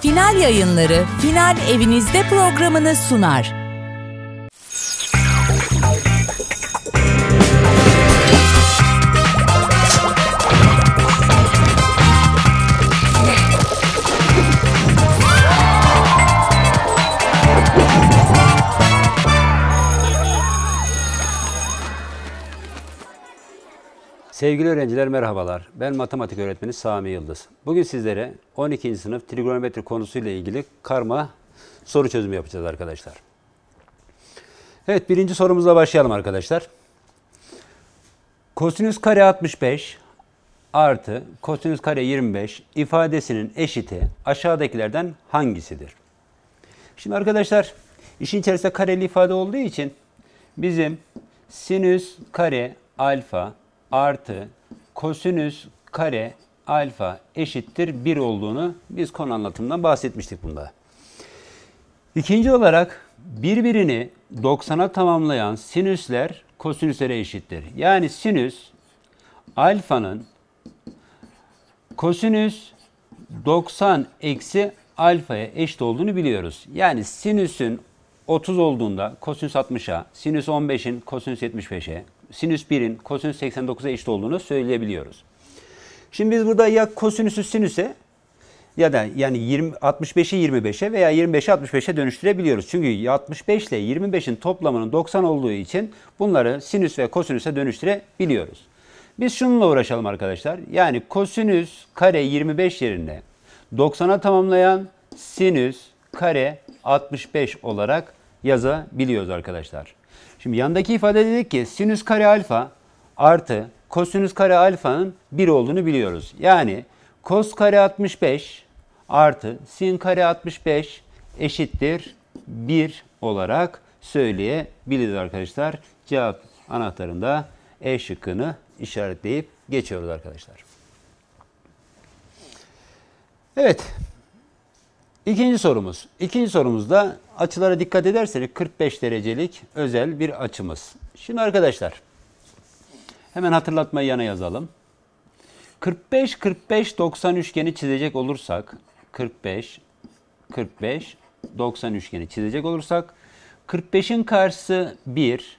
Final Yayınları Final Evinizde programını sunar. Sevgili öğrenciler merhabalar. Ben matematik öğretmeni Sami Yıldız. Bugün sizlere 12. sınıf trigonometri konusuyla ilgili karma soru çözümü yapacağız arkadaşlar. Evet birinci sorumuzla başlayalım arkadaşlar. Kosinüs kare 65 artı kosinüs kare 25 ifadesinin eşiti aşağıdakilerden hangisidir? Şimdi arkadaşlar işin içerisinde kareli ifade olduğu için bizim sinüs kare alfa artı kosinüs kare alfa eşittir 1 olduğunu biz konu anlatımından bahsetmiştik bunda. İkinci olarak birbirini 90'a tamamlayan sinüsler kosinüslere eşittir. Yani sinüs alfanın kosinüs 90 eksi alfaya eşit olduğunu biliyoruz. Yani sinüsün 30 olduğunda kosinüs 60'a, sinüs 15'in kosinüs 75'e, sinüs 1'in kosinüs 89'a eşit olduğunu söyleyebiliyoruz. Şimdi biz burada ya kosinüsü sinüse ya da yani 20, 65'i 25'e veya 25'i 65'e dönüştürebiliyoruz. Çünkü 65 ile 25'in toplamının 90 olduğu için bunları sinüs ve kosinüse dönüştürebiliyoruz. Biz şununla uğraşalım arkadaşlar. Yani kosinüs kare 25 yerine 90'a tamamlayan sinüs kare 65 olarak yazabiliyoruz arkadaşlar. Şimdi yandaki ifade dedik ki sinüs kare alfa artı kosinüs kare alfanın 1 olduğunu biliyoruz. Yani kos kare 65 artı sin kare 65 eşittir 1 olarak söyleyebiliriz arkadaşlar. Cevap anahtarında E şıkkını işaretleyip geçiyoruz arkadaşlar. Evet. İkinci sorumuz. İkinci sorumuzda açılara dikkat ederseniz 45 derecelik özel bir açımız. Şimdi arkadaşlar hemen hatırlatmayı yana yazalım. 45 45 90 üçgeni çizecek olursak 45 45 90 üçgeni çizecek olursak 45'in karşısı 1,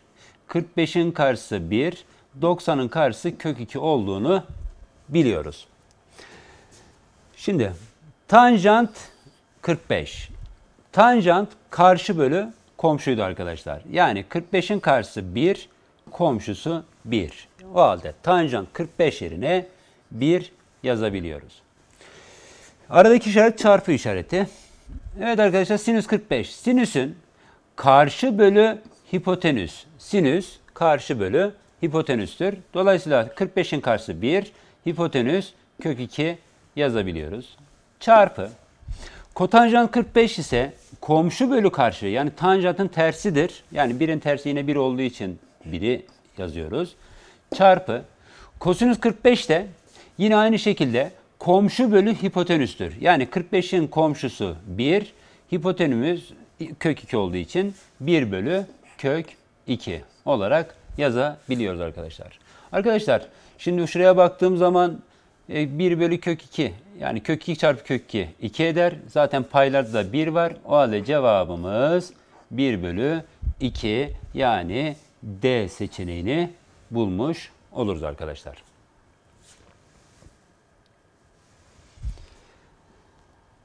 45'in karşısı 1, 90'ın karşısı kök 2 olduğunu biliyoruz. Şimdi tanjant 45. Tanjant karşı bölü komşuydu arkadaşlar. Yani 45'in karşısı 1, komşusu 1. O halde tanjant 45 yerine 1 yazabiliyoruz. Aradaki işaret çarpı işareti. Evet arkadaşlar sinüs 45. Sinüsün karşı bölü hipotenüs. Sinüs karşı bölü hipotenüstür. Dolayısıyla 45'in karşısı 1, hipotenüs kök 2 yazabiliyoruz. Çarpı Kotanjant 45 ise komşu bölü karşı yani tanjantın tersidir. Yani birin tersi yine bir olduğu için biri yazıyoruz. Çarpı kosinüs 45 de yine aynı şekilde komşu bölü hipotenüstür. Yani 45'in komşusu 1, hipotenümüz kök 2 olduğu için 1 bölü kök 2 olarak yazabiliyoruz arkadaşlar. Arkadaşlar şimdi şuraya baktığım zaman 1 e, bölü kök 2 yani kök 2 çarpı kök 2 2 eder. Zaten paylarda da 1 var. O halde cevabımız 1 bölü 2 yani D seçeneğini bulmuş oluruz arkadaşlar.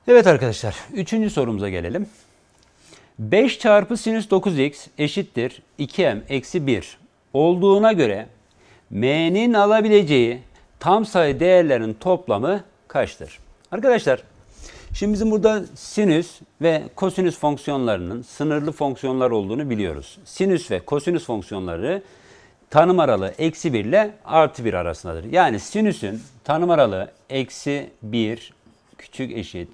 Evet arkadaşlar, üçüncü sorumuza gelelim. 5 çarpı sinüs 9x eşittir 2m eksi 1 olduğuna göre m'nin alabileceği tam sayı değerlerin toplamı kaçtır? Arkadaşlar şimdi bizim burada sinüs ve kosinüs fonksiyonlarının sınırlı fonksiyonlar olduğunu biliyoruz. Sinüs ve kosinüs fonksiyonları tanım aralığı eksi 1 ile artı 1 arasındadır. Yani sinüsün tanım aralığı eksi 1 küçük eşit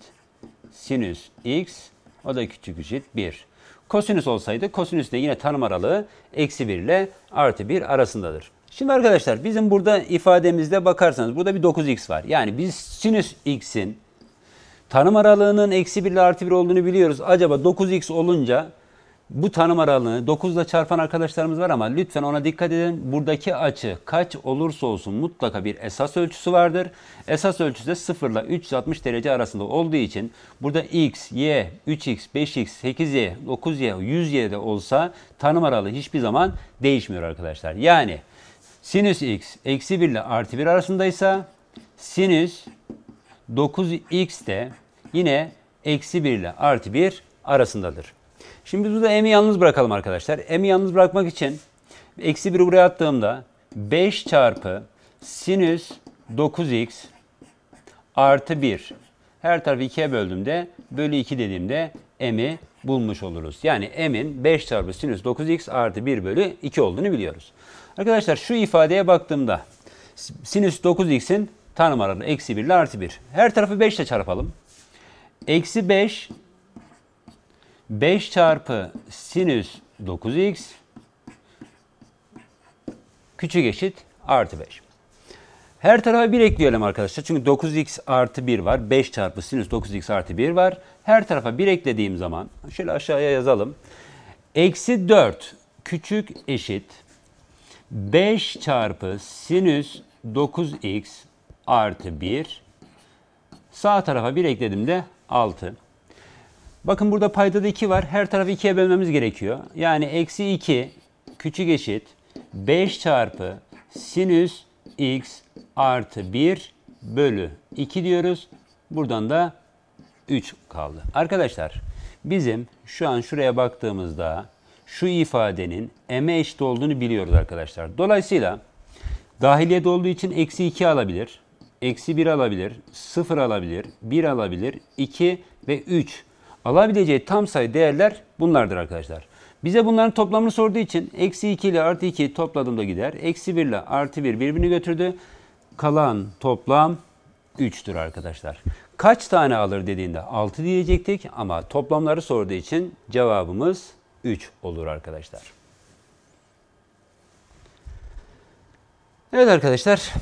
sinüs x o da küçük eşit 1. Kosinüs olsaydı kosinüs de yine tanım aralığı eksi 1 ile artı 1 arasındadır. Şimdi arkadaşlar bizim burada ifademizde bakarsanız burada bir 9x var. Yani biz sinüs x'in tanım aralığının eksi 1 ile artı 1 olduğunu biliyoruz. Acaba 9x olunca bu tanım aralığını 9 ile çarpan arkadaşlarımız var ama lütfen ona dikkat edin. Buradaki açı kaç olursa olsun mutlaka bir esas ölçüsü vardır. Esas ölçüsü de 0 ile 360 derece arasında olduğu için burada x, y, 3x, 5x, 8y, 9y, 100y de olsa tanım aralığı hiçbir zaman değişmiyor arkadaşlar. Yani Sinüs x eksi 1 ile artı 1 arasındaysa sinüs 9x de yine eksi 1 ile artı 1 arasındadır. Şimdi burada m'i yalnız bırakalım arkadaşlar. M'i yalnız bırakmak için eksi 1'i buraya attığımda 5 çarpı sinüs 9x artı 1 her tarafı 2'ye böldüğümde bölü 2 dediğimde m'i bulmuş oluruz. Yani m'in 5 çarpı sinüs 9x artı 1 bölü 2 olduğunu biliyoruz. Arkadaşlar şu ifadeye baktığımda sinüs 9x'in tanım aralığı eksi 1 ile artı 1. Her tarafı 5 ile çarpalım. Eksi 5 5 çarpı sinüs 9x küçük eşit artı 5. Her tarafa 1 ekleyelim arkadaşlar. Çünkü 9x artı 1 var. 5 çarpı sinüs 9x artı 1 var. Her tarafa 1 eklediğim zaman şöyle aşağıya yazalım. Eksi 4 küçük eşit 5 çarpı sinüs 9x artı 1. Sağ tarafa 1 ekledim de 6. Bakın burada paydada 2 var. Her tarafı 2'ye bölmemiz gerekiyor. Yani eksi 2 küçük eşit 5 çarpı sinüs x artı 1 bölü 2 diyoruz. Buradan da 3 kaldı. Arkadaşlar bizim şu an şuraya baktığımızda şu ifadenin m'e eşit olduğunu biliyoruz arkadaşlar. Dolayısıyla dahiliyede olduğu için eksi 2 alabilir. Eksi 1 alabilir. 0 alabilir. 1 alabilir. 2 ve 3 alabileceği tam sayı değerler bunlardır arkadaşlar. Bize bunların toplamını sorduğu için eksi 2 ile artı 2 topladığımda gider. Eksi 1 ile artı 1 birbirini götürdü. Kalan toplam 3'tür arkadaşlar. Kaç tane alır dediğinde 6 diyecektik ama toplamları sorduğu için cevabımız 3 olur arkadaşlar. Evet arkadaşlar.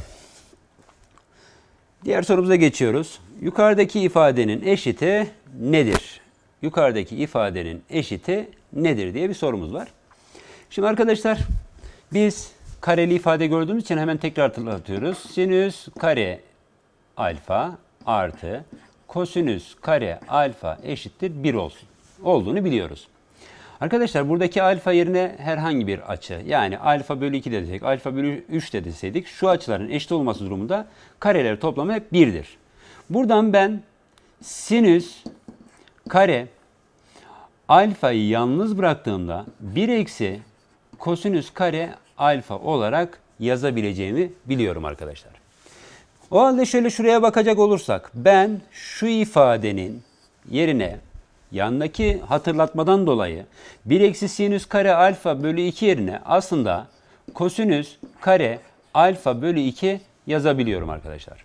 Diğer sorumuza geçiyoruz. Yukarıdaki ifadenin eşiti nedir? Yukarıdaki ifadenin eşiti nedir diye bir sorumuz var. Şimdi arkadaşlar biz kareli ifade gördüğümüz için hemen tekrar hatırlatıyoruz. Sinüs kare alfa artı kosinüs kare alfa eşittir 1 olsun. Olduğunu biliyoruz. Arkadaşlar buradaki alfa yerine herhangi bir açı yani alfa bölü 2 de alfa bölü 3 de deseydik şu açıların eşit olması durumunda kareleri toplamı hep 1'dir. Buradan ben sinüs kare alfayı yalnız bıraktığımda 1 eksi kosinüs kare alfa olarak yazabileceğimi biliyorum arkadaşlar. O halde şöyle şuraya bakacak olursak ben şu ifadenin yerine Yandaki hatırlatmadan dolayı 1 eksi sinüs kare alfa bölü 2 yerine aslında kosinüs kare alfa bölü 2 yazabiliyorum arkadaşlar.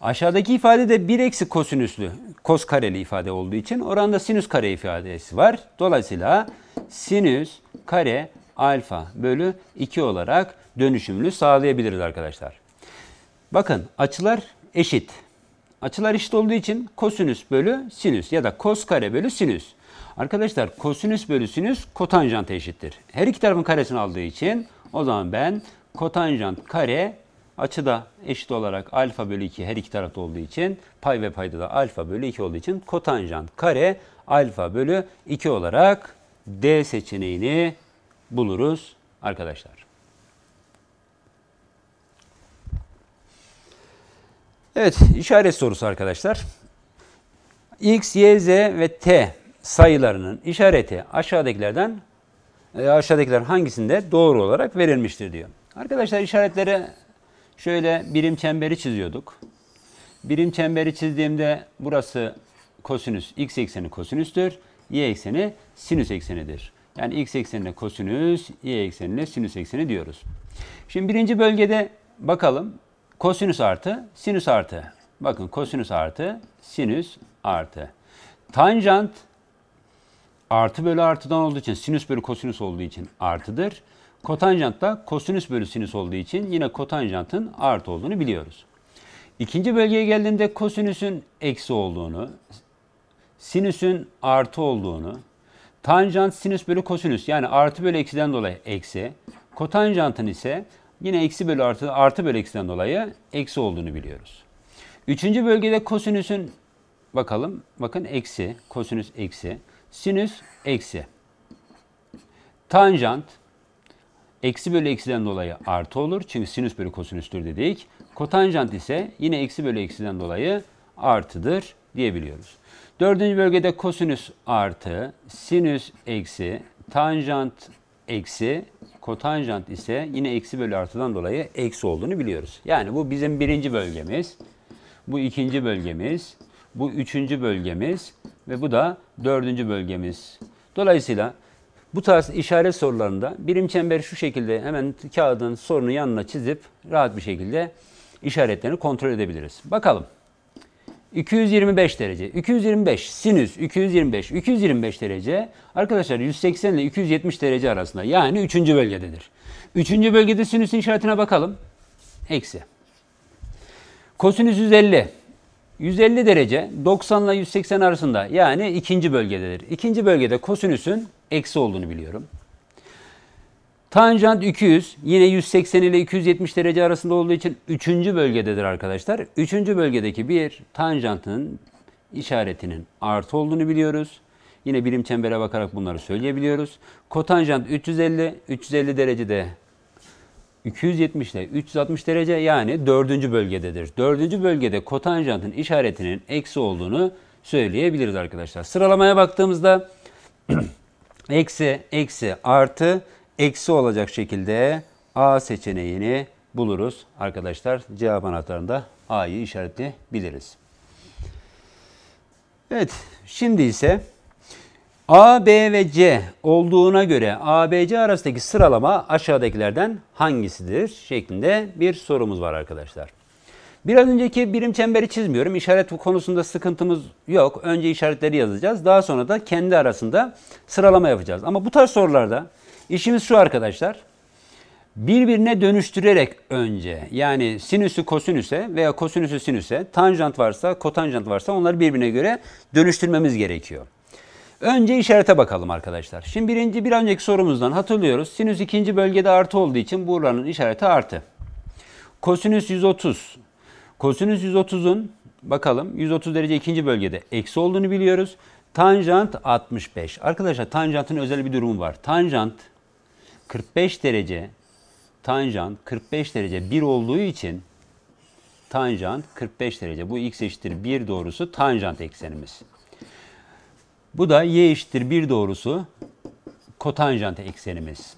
Aşağıdaki ifade de 1 eksi kosinüslü, kos kareli ifade olduğu için oranda sinüs kare ifadesi var. Dolayısıyla sinüs kare alfa bölü 2 olarak dönüşümlü sağlayabiliriz arkadaşlar. Bakın açılar eşit. Açılar eşit olduğu için kosinüs bölü sinüs ya da kos kare bölü sinüs. Arkadaşlar kosinüs bölü sinüs kotanjant eşittir. Her iki tarafın karesini aldığı için o zaman ben kotanjant kare açıda eşit olarak alfa bölü 2 her iki tarafta olduğu için pay ve payda da alfa bölü 2 olduğu için kotanjant kare alfa bölü 2 olarak D seçeneğini buluruz arkadaşlar. Evet, işaret sorusu arkadaşlar. X, Y, Z ve T sayılarının işareti aşağıdakilerden e, aşağıdakiler hangisinde doğru olarak verilmiştir diyor. Arkadaşlar işaretleri şöyle birim çemberi çiziyorduk. Birim çemberi çizdiğimde burası kosinüs, x ekseni kosinüstür, y ekseni sinüs eksenidir. Yani x eksenine kosinüs, y eksenine sinüs ekseni diyoruz. Şimdi birinci bölgede bakalım Kosinüs artı, sinüs artı. Bakın kosinüs artı, sinüs artı. Tanjant artı bölü artıdan olduğu için sinüs bölü kosinüs olduğu için artıdır. Kotanjant da kosinüs bölü sinüs olduğu için yine kotanjantın artı olduğunu biliyoruz. İkinci bölgeye geldiğimde kosinüsün eksi olduğunu, sinüsün artı olduğunu, tanjant sinüs bölü kosinüs yani artı bölü eksiden dolayı eksi, kotanjantın ise Yine eksi bölü artı, artı bölü eksiden dolayı eksi olduğunu biliyoruz. Üçüncü bölgede kosinüsün bakalım. Bakın eksi, kosinüs eksi, sinüs eksi. Tanjant eksi bölü eksiden dolayı artı olur. Çünkü sinüs bölü kosinüstür dedik. Kotanjant ise yine eksi bölü eksiden dolayı artıdır diyebiliyoruz. Dördüncü bölgede kosinüs artı, sinüs eksi, tanjant eksi kotanjant ise yine eksi bölü artıdan dolayı eksi olduğunu biliyoruz. Yani bu bizim birinci bölgemiz, bu ikinci bölgemiz, bu üçüncü bölgemiz ve bu da dördüncü bölgemiz. Dolayısıyla bu tarz işaret sorularında birim çemberi şu şekilde hemen kağıdın sorunun yanına çizip rahat bir şekilde işaretlerini kontrol edebiliriz. Bakalım. 225 derece, 225 sinüs, 225, 225 derece arkadaşlar 180 ile 270 derece arasında yani 3. bölgededir. 3. bölgede sinüsün işaretine bakalım. Eksi. Kosinüs 150. 150 derece 90 ile 180 arasında yani ikinci bölgededir. İkinci bölgede kosinüsün eksi olduğunu biliyorum. Tanjant 200 yine 180 ile 270 derece arasında olduğu için 3. bölgededir arkadaşlar. 3. bölgedeki bir tanjantın işaretinin artı olduğunu biliyoruz. Yine birim çembere bakarak bunları söyleyebiliyoruz. Kotanjant 350, 350 derecede 270 ile 360 derece yani 4. bölgededir. 4. bölgede kotanjantın işaretinin eksi olduğunu söyleyebiliriz arkadaşlar. Sıralamaya baktığımızda eksi, eksi, artı, eksi olacak şekilde A seçeneğini buluruz. Arkadaşlar cevap anahtarında A'yı işaretleyebiliriz. Evet şimdi ise A, B ve C olduğuna göre A, B, C arasındaki sıralama aşağıdakilerden hangisidir şeklinde bir sorumuz var arkadaşlar. Biraz önceki birim çemberi çizmiyorum. İşaret konusunda sıkıntımız yok. Önce işaretleri yazacağız. Daha sonra da kendi arasında sıralama yapacağız. Ama bu tarz sorularda İşimiz şu arkadaşlar. Birbirine dönüştürerek önce yani sinüsü kosinüse veya kosinüsü sinüse, tanjant varsa kotanjant varsa onları birbirine göre dönüştürmemiz gerekiyor. Önce işarete bakalım arkadaşlar. Şimdi birinci bir önceki sorumuzdan hatırlıyoruz. Sinüs ikinci bölgede artı olduğu için buranın işareti artı. Kosinüs 130. Kosinüs 130'un bakalım 130 derece ikinci bölgede eksi olduğunu biliyoruz. Tanjant 65. Arkadaşlar tanjantın özel bir durumu var. Tanjant 45 derece tanjant 45 derece 1 olduğu için tanjant 45 derece. Bu x eşittir 1 doğrusu tanjant eksenimiz. Bu da y eşittir 1 doğrusu kotanjant eksenimiz.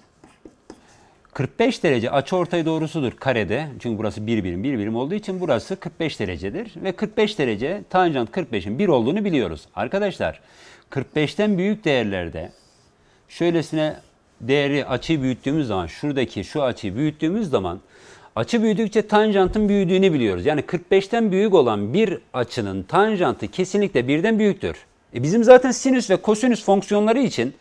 45 derece ortay doğrusudur karede. Çünkü burası 1 birim 1 birim olduğu için burası 45 derecedir. Ve 45 derece tanjant 45'in 1 olduğunu biliyoruz. Arkadaşlar 45'ten büyük değerlerde şöylesine değeri açıyı büyüttüğümüz zaman şuradaki şu açıyı büyüttüğümüz zaman açı büyüdükçe tanjantın büyüdüğünü biliyoruz. Yani 45'ten büyük olan bir açının tanjantı kesinlikle birden büyüktür. E bizim zaten sinüs ve kosinüs fonksiyonları için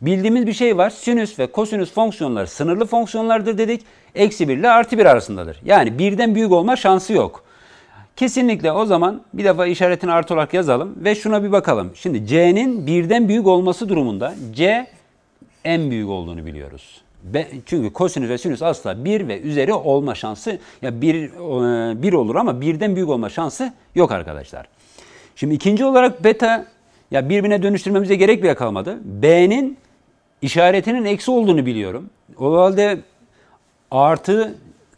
bildiğimiz bir şey var. Sinüs ve kosinüs fonksiyonları sınırlı fonksiyonlardır dedik. Eksi 1 ile artı 1 arasındadır. Yani birden büyük olma şansı yok. Kesinlikle o zaman bir defa işaretini artı olarak yazalım ve şuna bir bakalım. Şimdi c'nin birden büyük olması durumunda c en büyük olduğunu biliyoruz. çünkü kosinüs ve sinüs asla bir ve üzeri olma şansı ya bir, e, bir olur ama birden büyük olma şansı yok arkadaşlar. Şimdi ikinci olarak beta ya birbirine dönüştürmemize gerek bile kalmadı. B'nin işaretinin eksi olduğunu biliyorum. O halde artı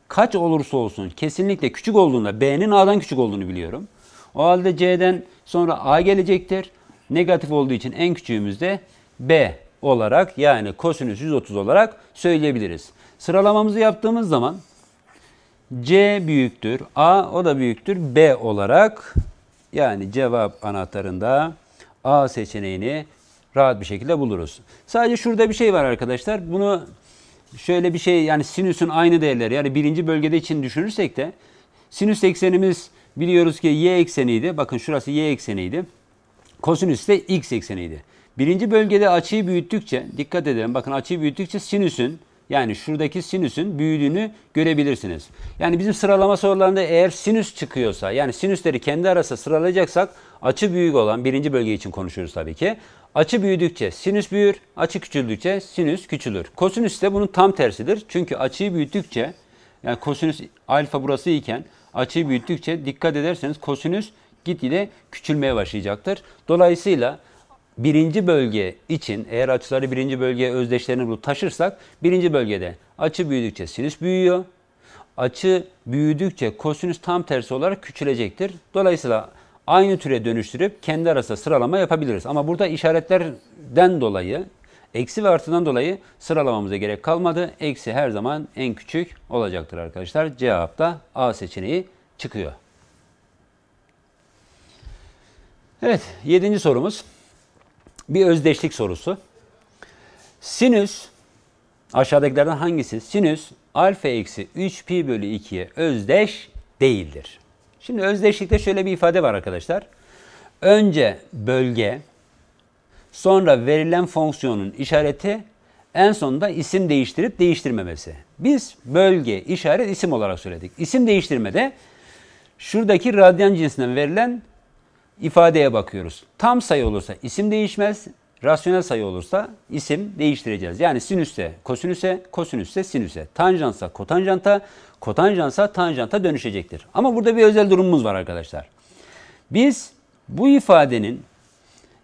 kaç olursa olsun kesinlikle küçük olduğunda B'nin A'dan küçük olduğunu biliyorum. O halde C'den sonra A gelecektir. Negatif olduğu için en küçüğümüz de B olarak yani kosinüs 130 olarak söyleyebiliriz. Sıralamamızı yaptığımız zaman C büyüktür, A o da büyüktür, B olarak yani cevap anahtarında A seçeneğini rahat bir şekilde buluruz. Sadece şurada bir şey var arkadaşlar. Bunu şöyle bir şey yani sinüsün aynı değerleri yani birinci bölgede için düşünürsek de sinüs eksenimiz biliyoruz ki y ekseniydi. Bakın şurası y ekseniydi. Kosinüs de x ekseniydi. Birinci bölgede açıyı büyüttükçe, dikkat edelim bakın açıyı büyüttükçe sinüsün yani şuradaki sinüsün büyüdüğünü görebilirsiniz. Yani bizim sıralama sorularında eğer sinüs çıkıyorsa yani sinüsleri kendi arasında sıralayacaksak açı büyük olan birinci bölge için konuşuyoruz tabii ki. Açı büyüdükçe sinüs büyür, açı küçüldükçe sinüs küçülür. Kosinüs de bunun tam tersidir. Çünkü açıyı büyüttükçe yani kosinüs alfa burası iken açıyı büyüttükçe dikkat ederseniz kosinüs gitgide küçülmeye başlayacaktır. Dolayısıyla birinci bölge için eğer açıları birinci bölgeye özdeşlerini bulup taşırsak birinci bölgede açı büyüdükçe sinüs büyüyor. Açı büyüdükçe kosinüs tam tersi olarak küçülecektir. Dolayısıyla aynı türe dönüştürüp kendi arasında sıralama yapabiliriz. Ama burada işaretlerden dolayı eksi ve artıdan dolayı sıralamamıza gerek kalmadı. Eksi her zaman en küçük olacaktır arkadaşlar. Cevapta A seçeneği çıkıyor. Evet, yedinci sorumuz. Bir özdeşlik sorusu. Sinüs aşağıdakilerden hangisi? Sinüs alfa eksi 3 pi bölü 2'ye özdeş değildir. Şimdi özdeşlikte şöyle bir ifade var arkadaşlar. Önce bölge, sonra verilen fonksiyonun işareti, en sonunda isim değiştirip değiştirmemesi. Biz bölge, işaret, isim olarak söyledik. İsim değiştirmede şuradaki radyan cinsinden verilen ifadeye bakıyoruz. Tam sayı olursa isim değişmez, rasyonel sayı olursa isim değiştireceğiz. Yani sinüse kosinüse, kosinüse sinüse, tanjansa kotanjanta, kotanjansa tanjanta dönüşecektir. Ama burada bir özel durumumuz var arkadaşlar. Biz bu ifadenin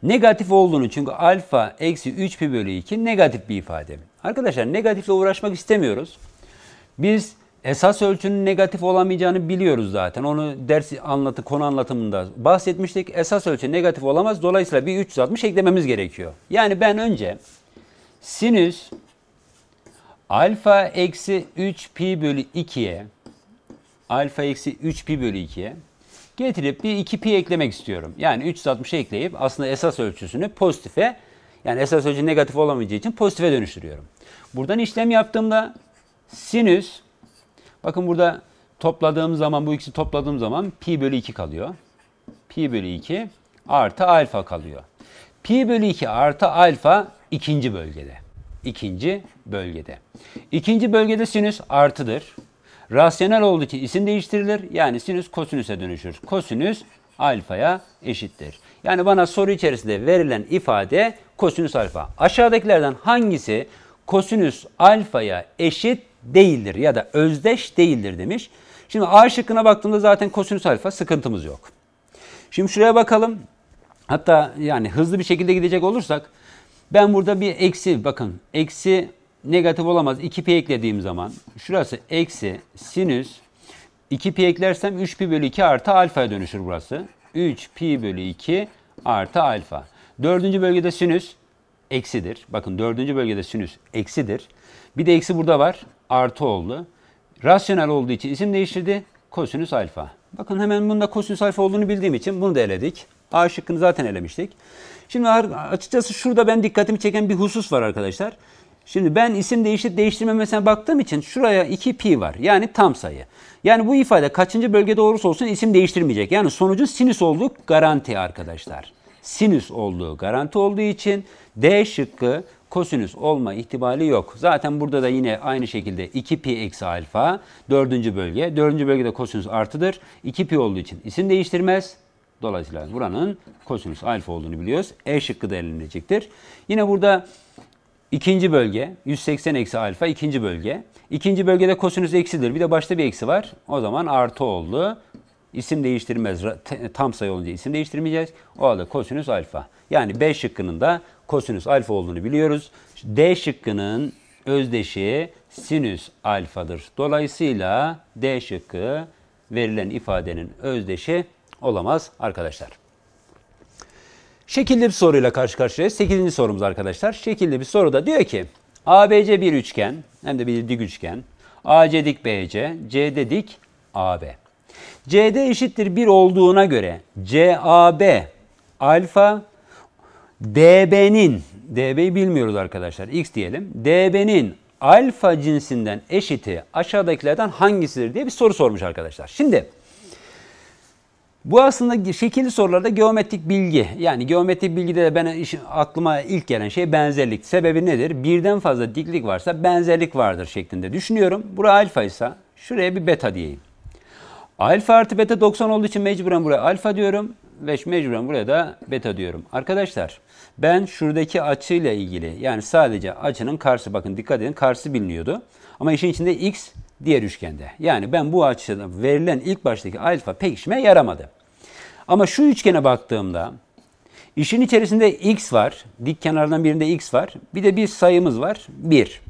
negatif olduğunu çünkü alfa eksi 3 pi bölü 2 negatif bir ifade. Arkadaşlar negatifle uğraşmak istemiyoruz. Biz esas ölçünün negatif olamayacağını biliyoruz zaten. Onu ders anlatı konu anlatımında bahsetmiştik. Esas ölçü negatif olamaz. Dolayısıyla bir 360 eklememiz gerekiyor. Yani ben önce sinüs alfa eksi 3 pi bölü 2'ye alfa eksi 3 pi bölü 2'ye getirip bir 2 pi eklemek istiyorum. Yani 360 ekleyip aslında esas ölçüsünü pozitife yani esas ölçü negatif olamayacağı için pozitife dönüştürüyorum. Buradan işlem yaptığımda sinüs Bakın burada topladığım zaman bu ikisi topladığım zaman pi bölü 2 kalıyor. Pi bölü 2 artı alfa kalıyor. Pi bölü 2 artı alfa ikinci bölgede. İkinci bölgede. İkinci bölgede sinüs artıdır. Rasyonel olduğu için isim değiştirilir. Yani sinüs kosinüse dönüşür. Kosinüs alfaya eşittir. Yani bana soru içerisinde verilen ifade kosinüs alfa. Aşağıdakilerden hangisi kosinüs alfaya eşit değildir ya da özdeş değildir demiş. Şimdi A şıkkına baktığımda zaten kosinüs alfa sıkıntımız yok. Şimdi şuraya bakalım. Hatta yani hızlı bir şekilde gidecek olursak ben burada bir eksi bakın eksi negatif olamaz. 2pi eklediğim zaman şurası eksi sinüs 2pi eklersem 3pi bölü 2 artı alfaya dönüşür burası. 3pi bölü 2 artı alfa. Dördüncü bölgede sinüs eksidir. Bakın dördüncü bölgede sinüs eksidir. Bir de eksi burada var artı oldu. Rasyonel olduğu için isim değiştirdi. Kosinüs alfa. Bakın hemen bunda kosinüs alfa olduğunu bildiğim için bunu da eledik. A şıkkını zaten elemiştik. Şimdi açıkçası şurada ben dikkatimi çeken bir husus var arkadaşlar. Şimdi ben isim değiştirip değiştirmemesine baktığım için şuraya 2 pi var. Yani tam sayı. Yani bu ifade kaçıncı bölge doğrusu olsun isim değiştirmeyecek. Yani sonucun sinüs olduğu garanti arkadaşlar. Sinüs olduğu garanti olduğu için D şıkkı kosinüs olma ihtimali yok. Zaten burada da yine aynı şekilde 2 pi eksi alfa dördüncü bölge. Dördüncü bölgede kosinüs artıdır. 2 pi olduğu için isim değiştirmez. Dolayısıyla buranın kosinüs alfa olduğunu biliyoruz. E şıkkı da elinecektir. Yine burada ikinci bölge 180 eksi alfa ikinci bölge. İkinci bölgede kosinüs eksidir. Bir de başta bir eksi var. O zaman artı oldu. İsim değiştirmez. Tam sayı olunca isim değiştirmeyeceğiz. O halde kosinüs alfa. Yani B şıkkının da kosinüs alfa olduğunu biliyoruz. D şıkkının özdeşi sinüs alfadır. Dolayısıyla D şıkkı verilen ifadenin özdeşi olamaz arkadaşlar. Şekilli bir soruyla karşı karşıyayız. 8. sorumuz arkadaşlar. Şekilli bir soruda diyor ki ABC bir üçgen hem de bir dik üçgen. AC dik BC, CD dik AB. CD eşittir 1 olduğuna göre CAB alfa DB'nin DB'yi bilmiyoruz arkadaşlar X diyelim. DB'nin alfa cinsinden eşiti aşağıdakilerden hangisidir diye bir soru sormuş arkadaşlar. Şimdi bu aslında şekilli sorularda geometrik bilgi. Yani geometrik bilgide de ben aklıma ilk gelen şey benzerlik. Sebebi nedir? Birden fazla diklik varsa benzerlik vardır şeklinde düşünüyorum. Burası alfa ise şuraya bir beta diyeyim. Alfa artı beta 90 olduğu için mecburen buraya alfa diyorum ve mecburen buraya da beta diyorum. Arkadaşlar ben şuradaki açıyla ilgili yani sadece açının karşı bakın dikkat edin karşı biliniyordu. Ama işin içinde x diğer üçgende. Yani ben bu açıdan verilen ilk baştaki alfa pek işime yaramadı. Ama şu üçgene baktığımda işin içerisinde x var. Dik kenardan birinde x var. Bir de bir sayımız var. 1.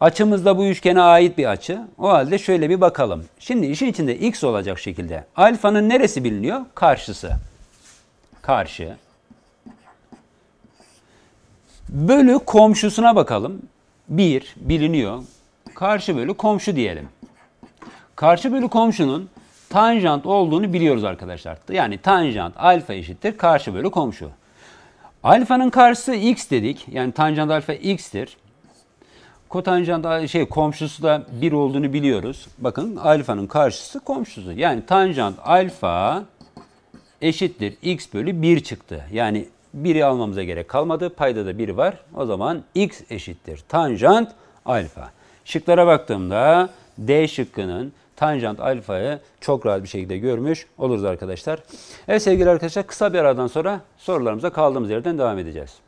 Açımızda bu üçgene ait bir açı. O halde şöyle bir bakalım. Şimdi işin içinde x olacak şekilde. Alfanın neresi biliniyor? Karşısı. Karşı. Bölü komşusuna bakalım. 1 biliniyor. Karşı bölü komşu diyelim. Karşı bölü komşunun tanjant olduğunu biliyoruz arkadaşlar. Yani tanjant alfa eşittir karşı bölü komşu. Alfanın karşısı x dedik. Yani tanjant alfa x'tir. Kotancan da şey komşusu da bir olduğunu biliyoruz. Bakın alfanın karşısı komşusu. Yani tanjant alfa eşittir x bölü 1 çıktı. Yani 1'i almamıza gerek kalmadı. Payda da 1 var. O zaman x eşittir tanjant alfa. Şıklara baktığımda D şıkkının tanjant alfayı çok rahat bir şekilde görmüş oluruz arkadaşlar. Evet sevgili arkadaşlar kısa bir aradan sonra sorularımıza kaldığımız yerden devam edeceğiz.